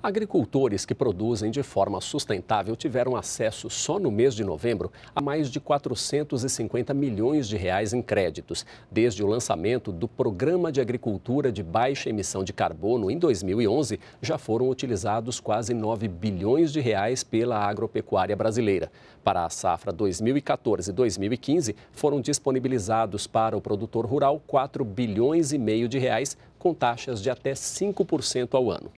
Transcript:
Agricultores que produzem de forma sustentável tiveram acesso só no mês de novembro a mais de 450 milhões de reais em créditos, desde o lançamento do Programa de Agricultura de Baixa Emissão de Carbono em 2011, já foram utilizados quase 9 bilhões de reais pela agropecuária brasileira. Para a safra 2014-2015, foram disponibilizados para o produtor rural 4 bilhões e meio de reais com taxas de até 5% ao ano.